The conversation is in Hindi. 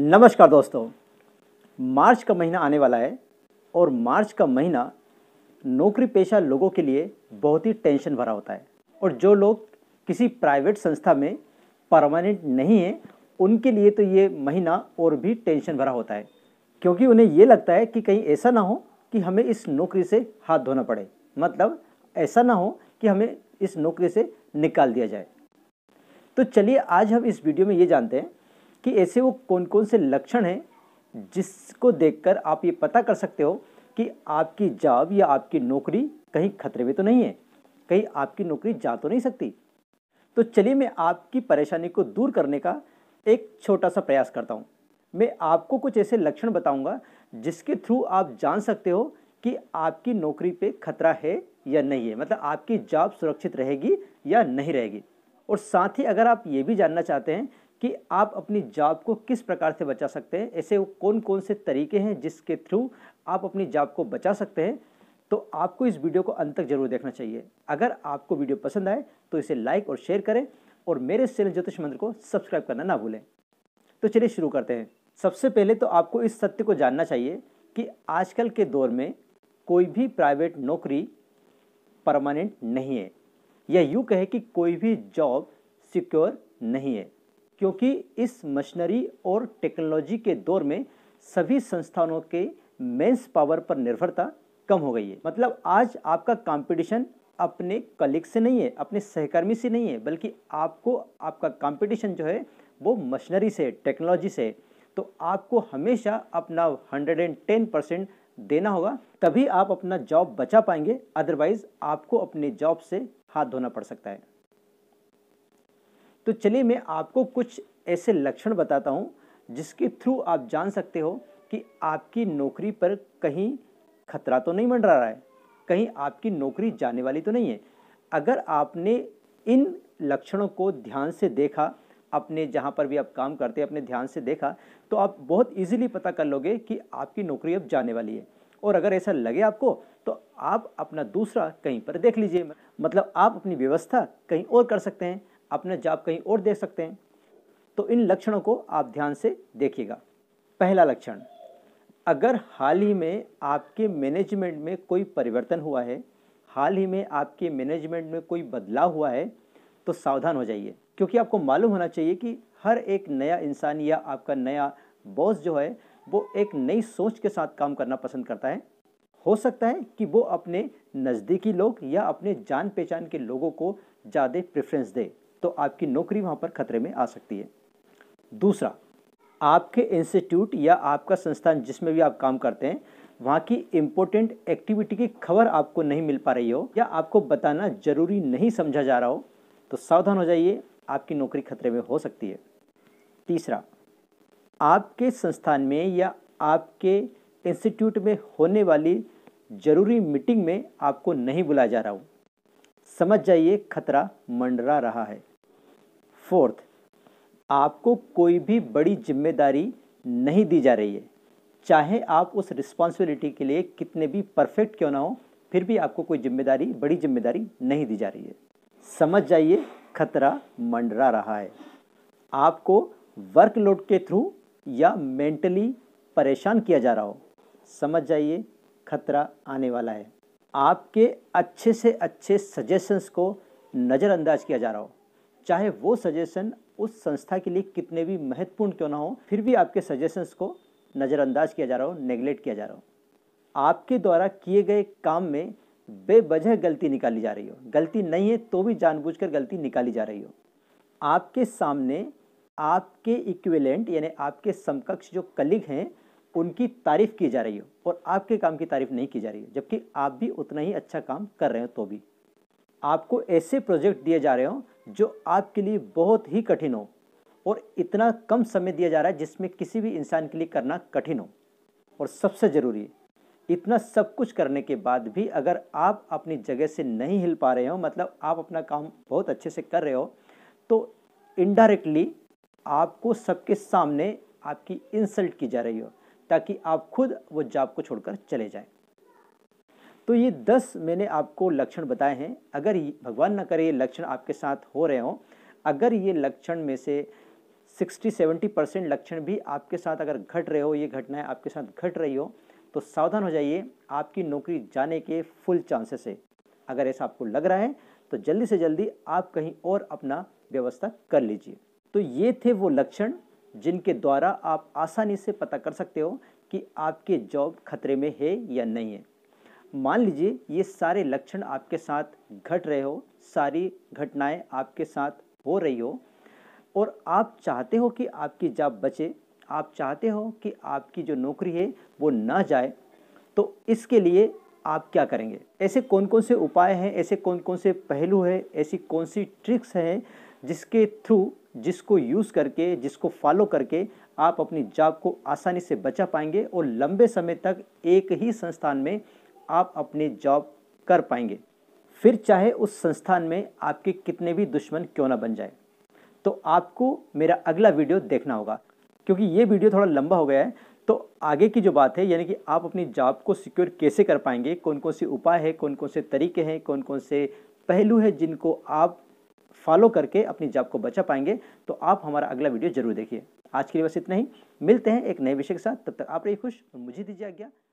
नमस्कार दोस्तों मार्च का महीना आने वाला है और मार्च का महीना नौकरी पेशा लोगों के लिए बहुत ही टेंशन भरा होता है और जो लोग किसी प्राइवेट संस्था में परमानेंट नहीं है उनके लिए तो ये महीना और भी टेंशन भरा होता है क्योंकि उन्हें ये लगता है कि कहीं ऐसा ना हो कि हमें इस नौकरी से हाथ धोना पड़े मतलब ऐसा ना हो कि हमें इस नौकरी से निकाल दिया जाए तो चलिए आज हम इस वीडियो में ये जानते हैं कि ऐसे वो कौन कौन से लक्षण हैं जिसको देखकर आप ये पता कर सकते हो कि आपकी जॉब या आपकी नौकरी कहीं खतरे में तो नहीं है कहीं आपकी नौकरी जा तो नहीं सकती तो चलिए मैं आपकी परेशानी को दूर करने का एक छोटा सा प्रयास करता हूँ मैं आपको कुछ ऐसे लक्षण बताऊँगा जिसके थ्रू आप जान सकते हो कि आपकी नौकरी पे खतरा है या नहीं है मतलब आपकी जॉब सुरक्षित रहेगी या नहीं रहेगी और साथ ही अगर आप ये भी जानना चाहते हैं कि आप अपनी जॉब को किस प्रकार से बचा सकते हैं ऐसे कौन कौन से तरीके हैं जिसके थ्रू आप अपनी जॉब को बचा सकते हैं तो आपको इस वीडियो को अंत तक जरूर देखना चाहिए अगर आपको वीडियो पसंद आए तो इसे लाइक और शेयर करें और मेरे चैनल ज्योतिष मंत्र को सब्सक्राइब करना ना भूलें तो चलिए शुरू करते हैं सबसे पहले तो आपको इस सत्य को जानना चाहिए कि आजकल के दौर में कोई भी प्राइवेट नौकरी परमानेंट नहीं है या यूँ कहे कि कोई भी जॉब सिक्योर नहीं है क्योंकि इस मशीनरी और टेक्नोलॉजी के दौर में सभी संस्थानों के मेंस पावर पर निर्भरता कम हो गई है मतलब आज आपका कंपटीशन अपने कलीग से नहीं है अपने सहकर्मी से नहीं है बल्कि आपको आपका कंपटीशन जो है वो मशीनरी से टेक्नोलॉजी से है तो आपको हमेशा अपना 110 परसेंट देना होगा तभी आप अपना जॉब बचा पाएंगे अदरवाइज आपको अपने जॉब से हाथ धोना पड़ सकता है तो चलिए मैं आपको कुछ ऐसे लक्षण बताता हूँ जिसके थ्रू आप जान सकते हो कि आपकी नौकरी पर कहीं खतरा तो नहीं मंडरा रहा है कहीं आपकी नौकरी जाने वाली तो नहीं है अगर आपने इन लक्षणों को ध्यान से देखा अपने जहाँ पर भी आप काम करते हैं अपने ध्यान से देखा तो आप बहुत इजीली पता कर लोगे कि आपकी नौकरी अब जाने वाली है और अगर ऐसा लगे आपको तो आप अपना दूसरा कहीं पर देख लीजिए मतलब आप अपनी व्यवस्था कहीं और कर सकते हैं अपना जाप कहीं और दे सकते हैं तो इन लक्षणों को आप ध्यान से देखिएगा पहला लक्षण अगर हाल ही में आपके मैनेजमेंट में कोई परिवर्तन हुआ है हाल ही में आपके मैनेजमेंट में कोई बदलाव हुआ है तो सावधान हो जाइए क्योंकि आपको मालूम होना चाहिए कि हर एक नया इंसान या आपका नया बॉस जो है वो एक नई सोच के साथ काम करना पसंद करता है हो सकता है कि वो अपने नज़दीकी लोग या अपने जान पहचान के लोगों को ज़्यादा प्रेफरेंस दे तो आपकी नौकरी वहाँ पर खतरे में आ सकती है दूसरा आपके इंस्टीट्यूट या आपका संस्थान जिसमें भी आप काम करते हैं वहाँ की इम्पोर्टेंट एक्टिविटी की खबर आपको नहीं मिल पा रही हो या आपको बताना ज़रूरी नहीं समझा जा रहा हो तो सावधान हो जाइए आपकी नौकरी खतरे में हो सकती है तीसरा आपके संस्थान में या आपके इंस्टीट्यूट में होने वाली ज़रूरी मीटिंग में आपको नहीं बुलाया जा रहा हूँ समझ जाइए खतरा मंडरा रहा है फोर्थ आपको कोई भी बड़ी जिम्मेदारी नहीं दी जा रही है चाहे आप उस रिस्पॉन्सिबिलिटी के लिए कितने भी परफेक्ट क्यों ना हो फिर भी आपको कोई जिम्मेदारी बड़ी जिम्मेदारी नहीं दी जा रही है समझ जाइए खतरा मंडरा रहा है आपको वर्कलोड के थ्रू या मेंटली परेशान किया जा रहा हो समझ जाइए खतरा आने वाला है आपके अच्छे से अच्छे सजेशंस को नज़रअंदाज किया जा रहा हो चाहे वो सजेशन उस संस्था के लिए कितने भी महत्वपूर्ण क्यों ना हो फिर भी आपके सजेशंस को नज़रअंदाज किया जा रहा हो नेग्लेक्ट किया जा रहा हो आपके द्वारा किए गए काम में बेवजह गलती निकाली जा रही हो गलती नहीं है तो भी जानबूझकर गलती निकाली जा रही हो आपके सामने आपके इक्विवेलेंट यानी आपके समकक्ष जो कलीग हैं उनकी तारीफ़ की जा रही हो और आपके काम की तारीफ़ नहीं की जा रही हो जबकि आप भी उतना ही अच्छा काम कर रहे हो तो भी आपको ऐसे प्रोजेक्ट दिए जा रहे हो जो आपके लिए बहुत ही कठिन हो और इतना कम समय दिया जा रहा है जिसमें किसी भी इंसान के लिए करना कठिन हो और सबसे ज़रूरी इतना सब कुछ करने के बाद भी अगर आप अपनी जगह से नहीं हिल पा रहे हो मतलब आप अपना काम बहुत अच्छे से कर रहे हो तो इनडायरेक्टली आपको सबके सामने आपकी इंसल्ट की जा रही हो ताकि आप खुद वो जॉब को छोड़कर चले जाएं तो ये दस मैंने आपको लक्षण बताए हैं अगर भगवान ना करे ये लक्षण आपके साथ हो रहे हों अगर ये लक्षण में से सिक्सटी सेवेंटी परसेंट लक्षण भी आपके साथ अगर घट रहे हो ये घटनाएं आपके साथ घट रही हो तो सावधान हो जाइए आपकी नौकरी जाने के फुल चांसेस है अगर ऐसा आपको लग रहा है तो जल्दी से जल्दी आप कहीं और अपना व्यवस्था कर लीजिए तो ये थे वो लक्षण जिनके द्वारा आप आसानी से पता कर सकते हो कि आपके जॉब खतरे में है या नहीं है मान लीजिए ये सारे लक्षण आपके साथ घट रहे हो सारी घटनाएं आपके साथ हो रही हो और आप चाहते हो कि आपकी जॉब बचे आप चाहते हो कि आपकी जो नौकरी है वो ना जाए तो इसके लिए आप क्या करेंगे ऐसे कौन कौन से उपाय हैं ऐसे कौन कौन से पहलू हैं ऐसी कौन सी ट्रिक्स हैं जिसके थ्रू जिसको यूज़ करके जिसको फॉलो करके आप अपनी जॉब को आसानी से बचा पाएंगे और लंबे समय तक एक ही संस्थान में आप अपनी जॉब कर पाएंगे फिर चाहे उस संस्थान में आपके कितने भी दुश्मन क्यों ना बन जाए तो आपको मेरा अगला वीडियो देखना होगा क्योंकि ये वीडियो थोड़ा लंबा हो गया है तो आगे की जो बात है यानी कि आप अपनी जॉब को सिक्योर कैसे कर पाएंगे कौन कौन से उपाय है कौन कौन से तरीके हैं कौन कौन से पहलू है जिनको आप फॉलो करके अपनी जॉब को बचा पाएंगे तो आप हमारा अगला वीडियो जरूर देखिए आज के लिए बस इतना ही मिलते हैं एक नए विषय के साथ तब तक आप रहिए खुश और मुझे दीजिए आज्ञा